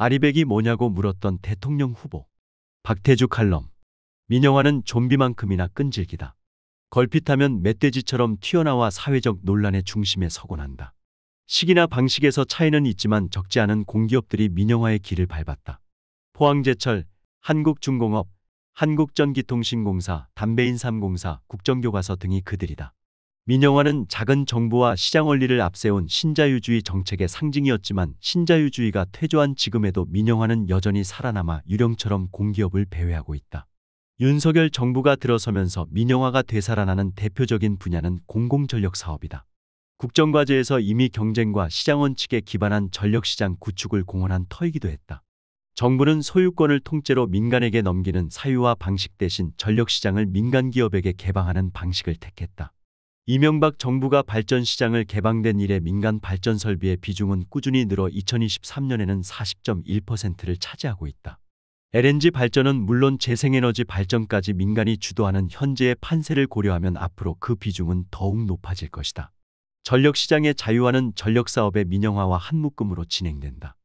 아리백이 뭐냐고 물었던 대통령 후보. 박태주 칼럼. 민영화는 좀비만큼이나 끈질기다. 걸핏하면 멧돼지처럼 튀어나와 사회적 논란의 중심에 서곤 한다. 시기나 방식에서 차이는 있지만 적지 않은 공기업들이 민영화의 길을 밟았다. 포항제철, 한국중공업, 한국전기통신공사, 담배인삼공사, 국정교과서 등이 그들이다. 민영화는 작은 정부와 시장 원리를 앞세운 신자유주의 정책의 상징이었지만 신자유주의가 퇴조한 지금에도 민영화는 여전히 살아남아 유령처럼 공기업을 배회하고 있다. 윤석열 정부가 들어서면서 민영화가 되살아나는 대표적인 분야는 공공전력 사업이다. 국정과제에서 이미 경쟁과 시장 원칙에 기반한 전력시장 구축을 공헌한 터이기도 했다. 정부는 소유권을 통째로 민간에게 넘기는 사유화 방식 대신 전력시장을 민간기업에게 개방하는 방식을 택했다. 이명박 정부가 발전 시장을 개방된 이래 민간 발전 설비의 비중은 꾸준히 늘어 2023년에는 40.1%를 차지하고 있다. LNG 발전은 물론 재생에너지 발전까지 민간이 주도하는 현재의 판세를 고려하면 앞으로 그 비중은 더욱 높아질 것이다. 전력 시장의 자유화는 전력 사업의 민영화와 한묶음으로 진행된다.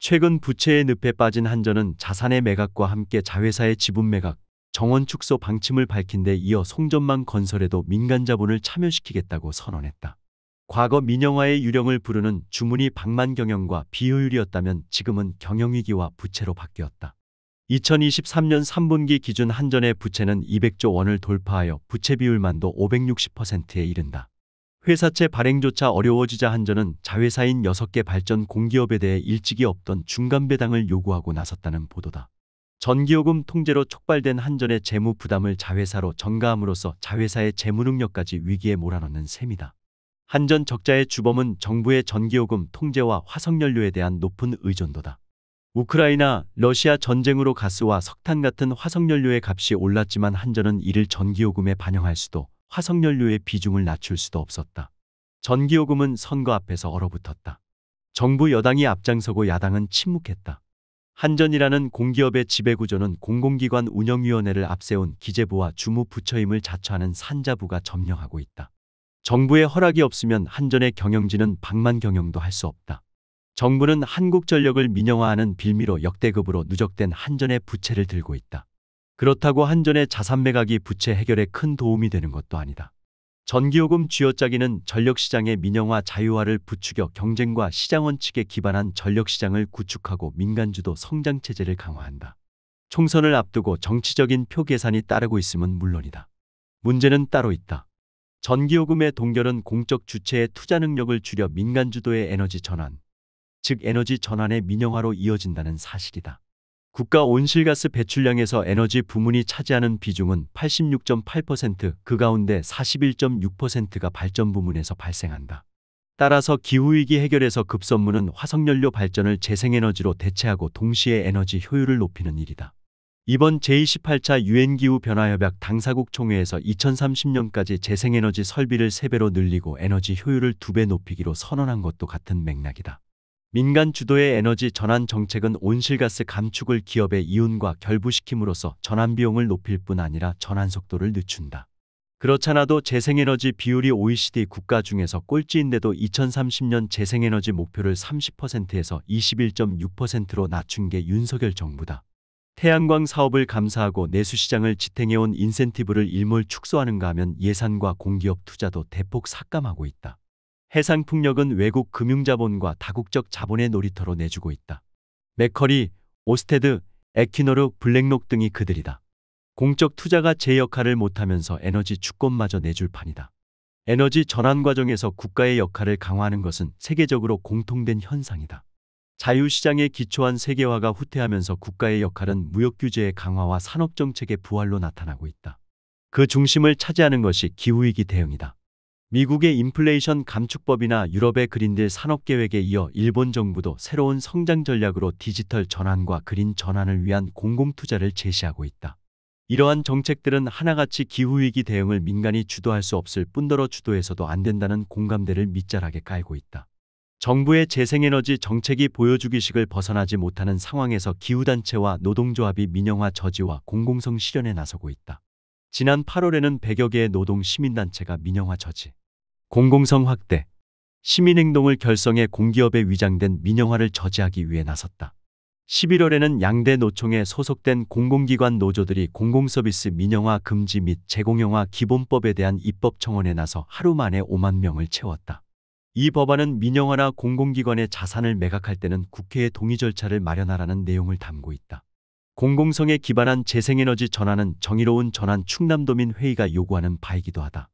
최근 부채의 늪에 빠진 한전은 자산의 매각과 함께 자회사의 지분 매각, 정원 축소 방침을 밝힌 데 이어 송전망 건설에도 민간 자본을 참여시키겠다고 선언했다. 과거 민영화의 유령을 부르는 주문이 방만경영과 비효율이었다면 지금은 경영위기와 부채로 바뀌었다. 2023년 3분기 기준 한전의 부채는 200조 원을 돌파하여 부채 비율만도 560%에 이른다. 회사채 발행조차 어려워지자 한전은 자회사인 6개 발전 공기업에 대해 일찍이 없던 중간 배당을 요구하고 나섰다는 보도다. 전기요금 통제로 촉발된 한전의 재무 부담을 자회사로 전가함으로써 자회사의 재무 능력까지 위기에 몰아넣는 셈이다. 한전 적자의 주범은 정부의 전기요금 통제와 화석연료에 대한 높은 의존도다. 우크라이나, 러시아 전쟁으로 가스와 석탄 같은 화석연료의 값이 올랐지만 한전은 이를 전기요금에 반영할 수도, 화석연료의 비중을 낮출 수도 없었다. 전기요금은 선거 앞에서 얼어붙었다. 정부 여당이 앞장서고 야당은 침묵했다. 한전이라는 공기업의 지배구조는 공공기관 운영위원회를 앞세운 기재부와 주무부처임을 자처하는 산자부가 점령하고 있다. 정부의 허락이 없으면 한전의 경영진은 방만 경영도 할 수 없다. 정부는 한국전력을 민영화하는 빌미로 역대급으로 누적된 한전의 부채를 들고 있다. 그렇다고 한전의 자산 매각이 부채 해결에 큰 도움이 되는 것도 아니다. 전기요금 쥐어짜기는 전력시장의 민영화 자유화를 부추겨 경쟁과 시장 원칙에 기반한 전력시장을 구축하고 민간주도 성장체제를 강화한다. 총선을 앞두고 정치적인 표 계산이 따르고 있음은 물론이다. 문제는 따로 있다. 전기요금의 동결은 공적 주체의 투자 능력을 줄여 민간주도의 에너지 전환, 즉 에너지 전환의 민영화로 이어진다는 사실이다. 국가 온실가스 배출량에서 에너지 부문이 차지하는 비중은 86.8%, 그 가운데 41.6%가 발전 부문에서 발생한다. 따라서 기후위기 해결에서 급선무는 화석연료 발전을 재생에너지로 대체하고 동시에 에너지 효율을 높이는 일이다. 이번 제28차 유엔기후변화협약 당사국 총회에서 2030년까지 재생에너지 설비를 3배로 늘리고 에너지 효율을 2배 높이기로 선언한 것도 같은 맥락이다. 민간 주도의 에너지 전환 정책은 온실가스 감축을 기업의 이윤과 결부시킴으로써 전환 비용을 높일 뿐 아니라 전환 속도를 늦춘다. 그렇잖아도 재생에너지 비율이 OECD 국가 중에서 꼴찌인데도 2030년 재생에너지 목표를 30%에서 21.6%로 낮춘 게 윤석열 정부다. 태양광 사업을 감사하고 내수시장을 지탱해온 인센티브를 일몰 축소하는가 하면 예산과 공기업 투자도 대폭 삭감하고 있다. 해상풍력은 외국 금융자본과 다국적 자본의 놀이터로 내주고 있다. 맥커리, 오스테드, 에키노르 블랙록 등이 그들이다. 공적 투자가 제 역할을 못하면서 에너지 주권마저 내줄 판이다. 에너지 전환 과정에서 국가의 역할을 강화하는 것은 세계적으로 공통된 현상이다. 자유시장에 기초한 세계화가 후퇴하면서 국가의 역할은 무역규제의 강화와 산업정책의 부활로 나타나고 있다. 그 중심을 차지하는 것이 기후위기 대응이다. 미국의 인플레이션 감축법이나 유럽의 그린딜 산업계획에 이어 일본 정부도 새로운 성장 전략으로 디지털 전환과 그린 전환을 위한 공공투자를 제시하고 있다. 이러한 정책들은 하나같이 기후위기 대응을 민간이 주도할 수 없을 뿐더러 주도해서도 안 된다는 공감대를 밑자락에 깔고 있다. 정부의 재생에너지 정책이 보여주기식을 벗어나지 못하는 상황에서 기후단체와 노동조합이 민영화 저지와 공공성 실현에 나서고 있다. 지난 8월에는 100여 개의 노동 시민단체가 민영화 저지, 공공성 확대, 시민행동을 결성해 공기업에 위장된 민영화를 저지하기 위해 나섰다. 11월에는 양대 노총에 소속된 공공기관 노조들이 공공서비스 민영화 금지 및 제공영화 기본법에 대한 입법 청원에 나서 하루 만에 5만 명을 채웠다. 이 법안은 민영화나 공공기관의 자산을 매각할 때는 국회의 동의 절차를 마련하라는 내용을 담고 있다. 공공성에 기반한 재생에너지 전환은 정의로운 전환 충남도민 회의가 요구하는 바이기도 하다.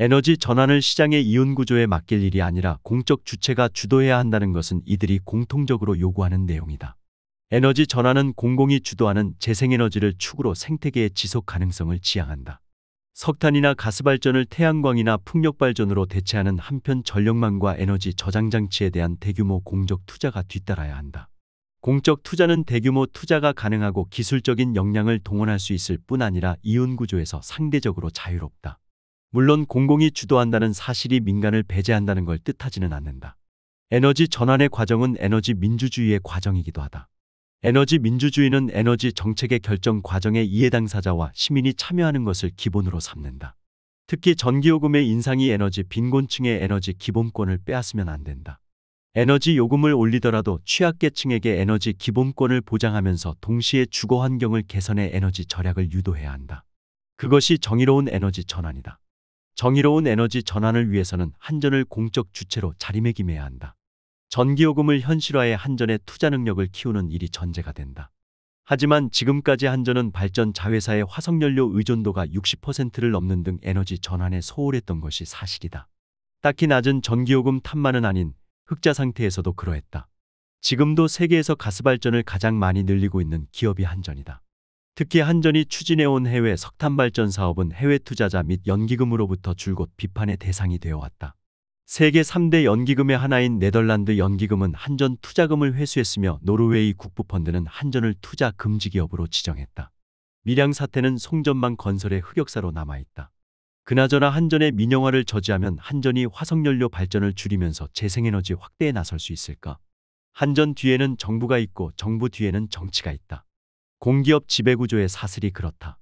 에너지 전환을 시장의 이윤 구조에 맡길 일이 아니라 공적 주체가 주도해야 한다는 것은 이들이 공통적으로 요구하는 내용이다. 에너지 전환은 공공이 주도하는 재생에너지를 축으로 생태계의 지속 가능성을 지향한다. 석탄이나 가스발전을 태양광이나 풍력발전으로 대체하는 한편 전력망과 에너지 저장장치에 대한 대규모 공적 투자가 뒤따라야 한다. 공적 투자는 대규모 투자가 가능하고 기술적인 역량을 동원할 수 있을 뿐 아니라 이윤 구조에서 상대적으로 자유롭다. 물론 공공이 주도한다는 사실이 민간을 배제한다는 걸 뜻하지는 않는다. 에너지 전환의 과정은 에너지 민주주의의 과정이기도 하다. 에너지 민주주의는 에너지 정책의 결정 과정에 이해당사자와 시민이 참여하는 것을 기본으로 삼는다. 특히 전기요금의 인상이 에너지 빈곤층의 에너지 기본권을 빼앗으면 안 된다. 에너지 요금을 올리더라도 취약계층에게 에너지 기본권을 보장하면서 동시에 주거 환경을 개선해 에너지 절약을 유도해야 한다. 그것이 정의로운 에너지 전환이다. 정의로운 에너지 전환을 위해서는 한전을 공적 주체로 자리매김해야 한다. 전기요금을 현실화해 한전의 투자 능력을 키우는 일이 전제가 된다. 하지만 지금까지 한전은 발전 자회사의 화석연료 의존도가 60%를 넘는 등 에너지 전환에 소홀했던 것이 사실이다. 딱히 낮은 전기요금 탓만은 아닌 흑자 상태에서도 그러했다. 지금도 세계에서 가스발전을 가장 많이 늘리고 있는 기업이 한전이다. 특히 한전이 추진해온 해외 석탄 발전 사업은 해외 투자자 및 연기금으로부터 줄곧 비판의 대상이 되어 왔다. 세계 3대 연기금의 하나인 네덜란드 연기금은 한전 투자금을 회수했으며 노르웨이 국부펀드는 한전을 투자 금지 기업으로 지정했다. 밀양 사태는 송전망 건설의 흑역사로 남아있다. 그나저나 한전의 민영화를 저지하면 한전이 화석연료 발전을 줄이면서 재생에너지 확대에 나설 수 있을까? 한전 뒤에는 정부가 있고 정부 뒤에는 정치가 있다. 공기업 지배구조의 사슬이 그렇다.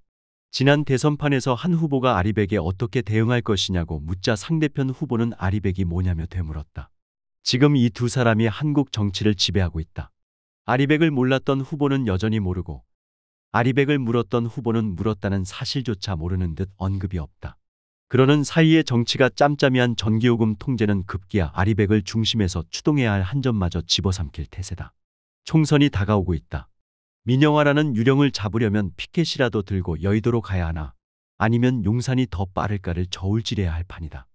지난 대선판에서 한 후보가 아리백에 어떻게 대응할 것이냐고 묻자 상대편 후보는 아리백이 뭐냐며 되물었다. 지금 이 두 사람이 한국 정치를 지배하고 있다. 아리백을 몰랐던 후보는 여전히 모르고 아리백을 물었던 후보는 물었다는 사실조차 모르는 듯 언급이 없다. 그러는 사이에 정치가 짬짬이한 전기요금 통제는 급기야 아리백을 중심에서 추동해야 할 한 점마저 집어삼킬 태세다. 총선이 다가오고 있다. 민영화라는 유령을 잡으려면 피켓이라도 들고 여의도로 가야 하나 아니면 용산이 더 빠를까를 저울질해야 할 판이다.